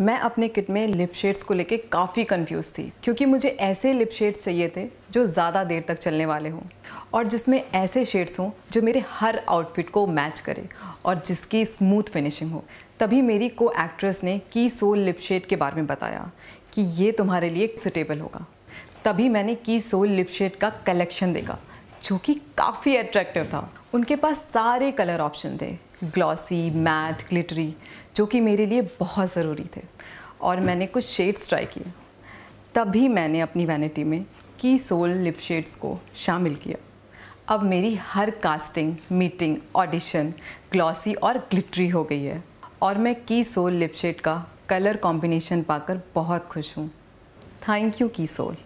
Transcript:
मैं अपने किट में लिप शेड्स को लेके काफ़ी कंफ्यूज थी क्योंकि मुझे ऐसे लिप शेड्स चाहिए थे जो ज़्यादा देर तक चलने वाले हों और जिसमें ऐसे शेड्स हों जो मेरे हर आउटफिट को मैच करे और जिसकी स्मूथ फिनिशिंग हो तभी मेरी को एक्ट्रेस ने की सोल लिप शेड के बारे में बताया कि ये तुम्हारे लिए सुटेबल होगा तभी मैंने की सोल लिप शेड का कलेक्शन देखा जो कि काफ़ी अट्रैक्टिव था उनके पास सारे कलर ऑप्शन थे ग्लॉसी मैट ग्लिटरी जो कि मेरे लिए बहुत ज़रूरी थे और मैंने कुछ शेड्स ट्राई किए तभी मैंने अपनी वैनिटी में की सोल लिप शेड्स को शामिल किया अब मेरी हर कास्टिंग मीटिंग ऑडिशन ग्लॉसी और ग्लिटरी हो गई है और मैं की सोल लिप शेड का कलर कॉम्बिनेशन पाकर बहुत खुश हूँ थैंक यू की सोल